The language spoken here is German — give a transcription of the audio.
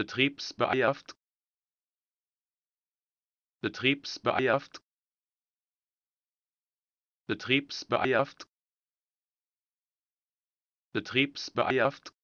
betriebsbeeidigt betriebsbeeidigt betriebsbeeidigt betriebsbeeidigt